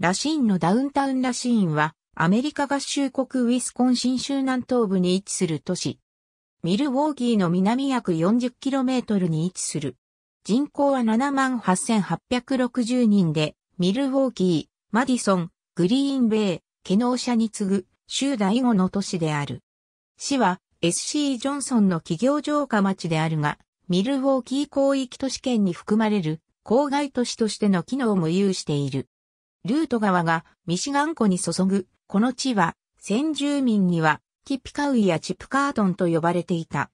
ラシーンのダウンタウンラシーンは、アメリカ合衆国ウィスコンシン州南東部に位置する都市。ミルウォーギーの南約 40km に位置する。人口は78,860人で、ミルウォーギー、マディソン、グリーンベイ、ケノーに次ぐ、州第五の都市である。市は、SC ジョンソンの企業城下町であるが、ミルウォーギー広域都市圏に含まれる、郊外都市としての機能も有している。ルート川がミシガン湖に注ぐ、この地は、先住民には、キピカウイやチプカートンと呼ばれていた。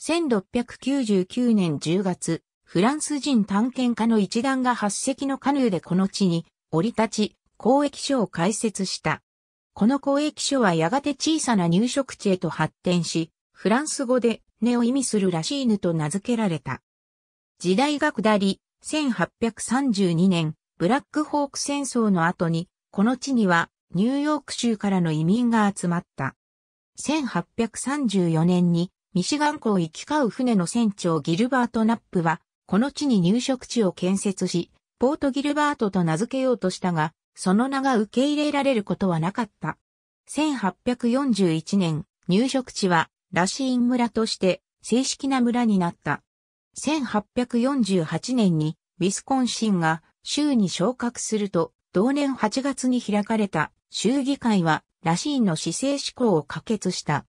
1699年10月、フランス人探検家の一団が8隻のカヌーでこの地に降り立ち、交易所を開設した。この交易所はやがて小さな入植地へと発展し、フランス語で根を意味するラシーヌと名付けられた。時代が下り、1832年、ブラックホーク戦争の後に、この地にはニューヨーク州からの移民が集まった。1834年にミシガン港行き交う船の船長ギルバート・ナップは、この地に入植地を建設し、ポート・ギルバートと名付けようとしたが、その名が受け入れられることはなかった。1841年、入植地はラシーン村として正式な村になった。1848年にウィスコンシンが州に昇格すると、同年8月に開かれた州議会は、ラシーンの市政志向を可決した。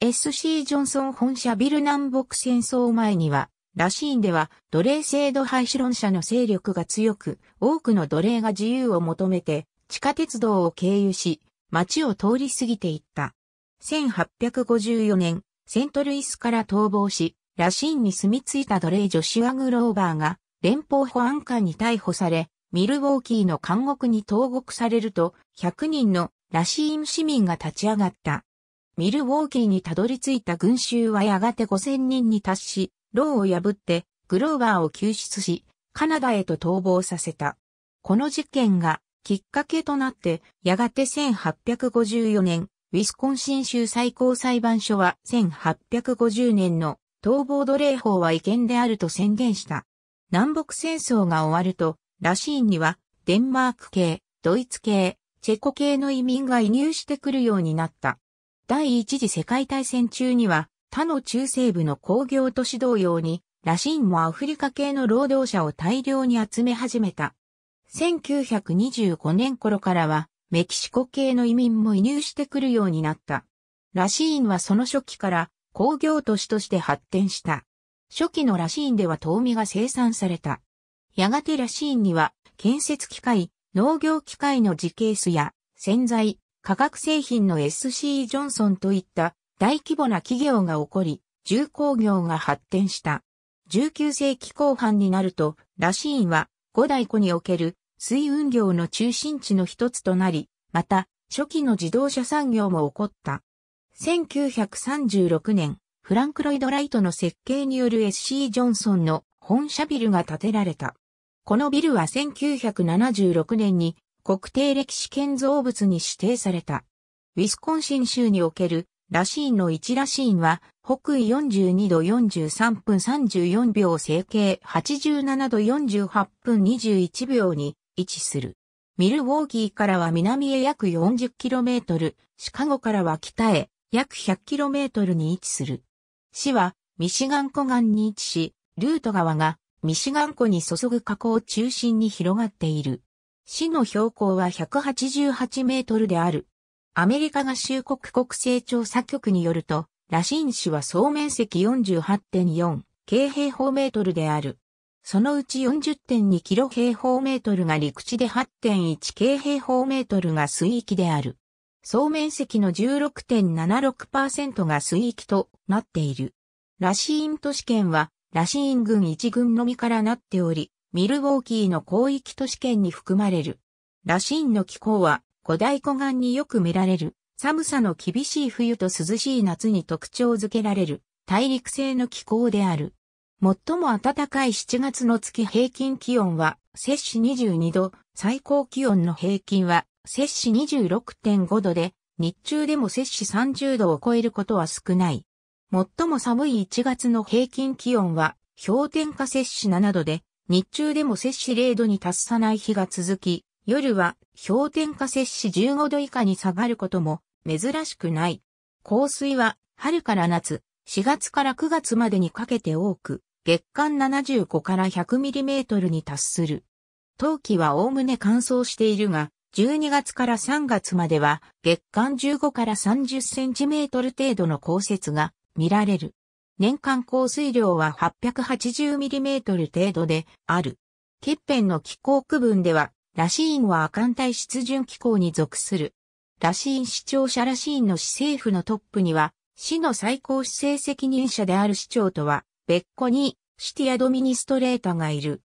SC ジョンソン本社ビル南北戦争前には、ラシーンでは奴隷制度廃止論者の勢力が強く、多くの奴隷が自由を求めて、地下鉄道を経由し、街を通り過ぎていった。1854年、セントルイスから逃亡し、ラシーンに住み着いた奴隷ジョシュア・グローバーが、連邦保安官に逮捕され、ミルウォーキーの監獄に投獄されると、100人のラシーン市民が立ち上がった。ミルウォーキーにたどり着いた群衆はやがて5000人に達し、牢を破ってグローバーを救出し、カナダへと逃亡させた。この事件がきっかけとなって、やがて1854年、ウィスコンシン州最高裁判所は1850年の逃亡奴隷法は違憲であると宣言した。南北戦争が終わると、ラシーンには、デンマーク系、ドイツ系、チェコ系の移民が移入してくるようになった。第一次世界大戦中には、他の中西部の工業都市同様に、ラシーンもアフリカ系の労働者を大量に集め始めた。1925年頃からは、メキシコ系の移民も移入してくるようになった。ラシーンはその初期から工業都市として発展した。初期のラシーンでは遠見が生産された。やがてラシーンには、建設機械、農業機械の時ケースや、洗剤、化学製品の SC ジョンソンといった大規模な企業が起こり、重工業が発展した。19世紀後半になると、ラシーンは五大湖における水運業の中心地の一つとなり、また、初期の自動車産業も起こった。1936年、フランク・ロイド・ライトの設計による SC ジョンソンの本社ビルが建てられた。このビルは1976年に国定歴史建造物に指定された。ウィスコンシン州におけるラシーンの1ラシーンは北緯42度43分34秒整形87度48分21秒に位置する。ミルウォーキーからは南へ約 40km、シカゴからは北へ約 100km に位置する。市はミシガン湖岸に位置し、ルート川がミシガン湖に注ぐ河口を中心に広がっている。市の標高は188メートルである。アメリカ合衆国国勢調査局によると、ラシン市は総面積48.4京平方メートルである。そのうち40.2キロ平方メートルが陸地で8.1京平方メートルが水域である。総面積の16.76%が水域となっている。ラシーン都市圏は、ラシーン郡一郡のみからなっており、ミルウォーキーの広域都市圏に含まれる。ラシーンの気候は、五大湖岸によく見られる。寒さの厳しい冬と涼しい夏に特徴づけられる大陸性の気候である。最も暖かい7月の月平均気温は摂氏22度、最高気温の平均は摂氏26.5度で、日中でも摂氏30度を超えることは少ない。最も寒い1月の平均気温は氷点下摂氏7度で、日中でも摂氏0度に達さない日が続き、夜は氷点下摂氏15度以下に下がることも珍しくない。降水は春から夏、4月から9月までにかけて多く、月間75から 100mm に達する。冬季はおおむね乾燥しているが、12月から3月までは月間15から30センチメートル程度の降雪が見られる。年間降水量は880ミリメートル程度である。欠片の気候区分では、ラシーンは亜寒帯湿潤気候に属する。ラシーン市庁舎ラシーンの市政府のトップには、市の最高市政責任者である市長とは、別個に、シティアドミニストレータがいる。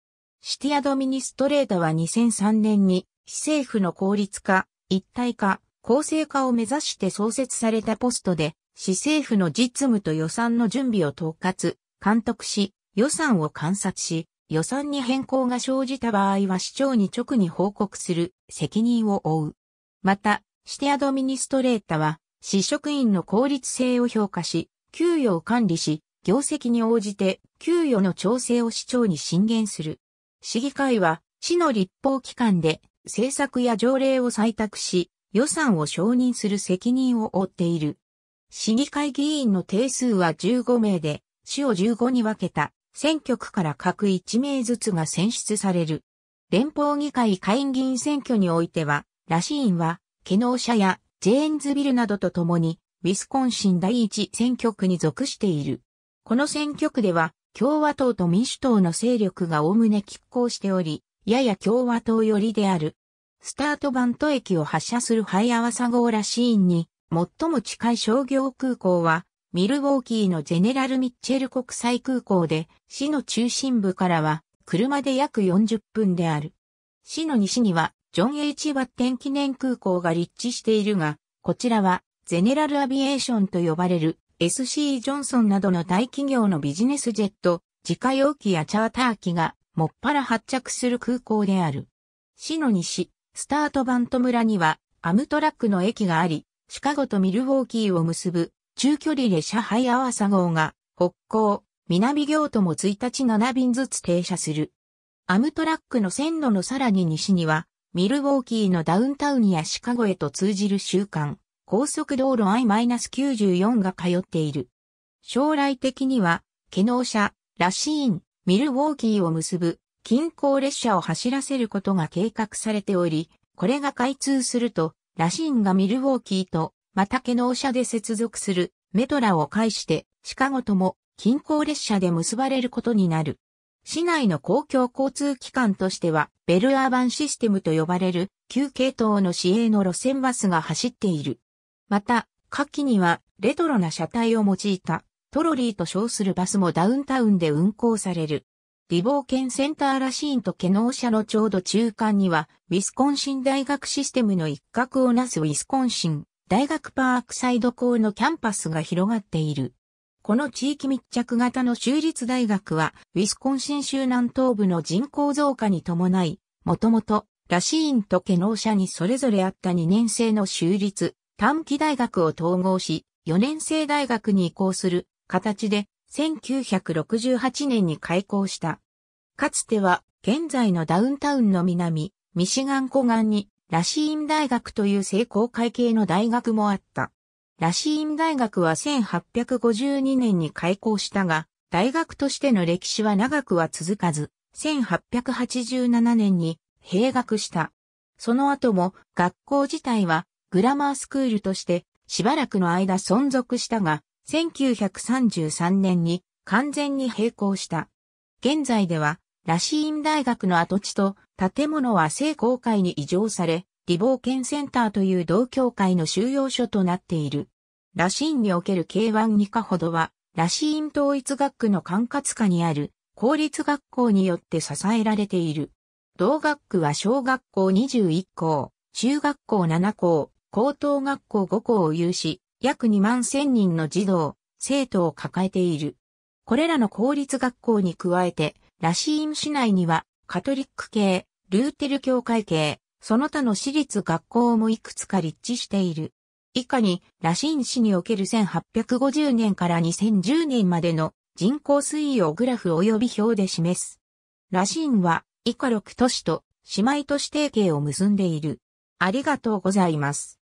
シティアドミニストレータは2003年に市政府の効率化、一体化、公正化を目指して創設されたポストで、市政府の実務と予算の準備を統括、監督し、予算を観察し、予算に変更が生じた場合は市長に直に報告する責任を負う。また、シテアドミニストレータは、市職員の効率性を評価し、給与を管理し、業績に応じて給与の調整を市長に進言する。市議会は、市の立法機関で、政策や条例を採択し、予算を承認する責任を負っている。市議会議員の定数は15名で、市を15に分けた選挙区から各1名ずつが選出される。連邦議会下院議員選挙においては、ラシーンは、ケノー社やジェーンズビルなどと共に、ウィスコンシン第一選挙区に属している。この選挙区では、共和党と民主党の勢力が概ね拮抗しており、やや共和党寄りであるスタートバント駅を発車するハイアワサ号らシーンに、最も近い商業空港は、ミルウォーキーのゼネラル・ミッチェル国際空港で、市の中心部からは、車で約40分である。市の西には、ジョン・ H・ バッテン記念空港が立地しているが、こちらは、ゼネラル・アビエーションと呼ばれる、SC・ ジョンソンなどの大企業のビジネスジェット、自家用機やチャーター機が、もっぱら発着する空港である。市の西、スタートバント村にはアムトラックの駅があり、シカゴとミルウォーキーを結ぶ中距離列車ハイアワサ号が北港、南行とも1日7便ずつ停車する。アムトラックの線路のさらに西には、ミルウォーキーのダウンタウンやシカゴへと通じる週間、高速道路 I-94 が通っている。将来的には、ケノーシャ、ラシーン、ミルウォーキーを結ぶ近郊列車を走らせることが計画されており、これが開通すると、ラシンがミルウォーキーと、またケノー社で接続するメトラを介して、シカゴとも近郊列車で結ばれることになる。市内の公共交通機関としては、ベルアーバンシステムと呼ばれる旧系統の市営の路線バスが走っている。また、下記にはレトロな車体を用いたトロリーと称するバスもダウンタウンで運行される。ーケンセンターらしいとケノー社のちょうど中間には、ウィスコンシン大学システムの一角をなすウィスコンシン大学パークサイド校のキャンパスが広がっている。この地域密着型の州立大学は、ウィスコンシン州南東部の人口増加に伴い、もともと、ラシーンとケノー社にそれぞれあった2年生の州立短期大学を統合し、4年生大学に移行する形で1968年に開校した。かつては、現在のダウンタウンの南、ミシガン湖岸に、ラシーン大学という成功会系の大学もあった。ラシーン大学は1852年に開校したが、大学としての歴史は長くは続かず、1887年に閉学した。その後も学校自体はグラマースクールとしてしばらくの間存続したが、1933年に完全に閉校した。現在では、ラシーン大学の跡地と建物は聖公会に移譲され、リボーケンセンターという同協会の収容所となっている。ラシーンにおける K12 課ほどは、ラシーン統一学区の管轄下にある公立学校によって支えられている。同学区は小学校21校、中学校7校、高等学校5校を有し、約2万1000人の児童、生徒を抱えている。これらの公立学校に加えて、ラシーム市内には、カトリック系、ルーテル教会系、その他の私立学校もいくつか立地している。以下に、ラシーン市における1850年から2010年までの人口推移をグラフ及び表で示す。ラシーンは、以下6都市と姉妹都市提携を結んでいる。ありがとうございます。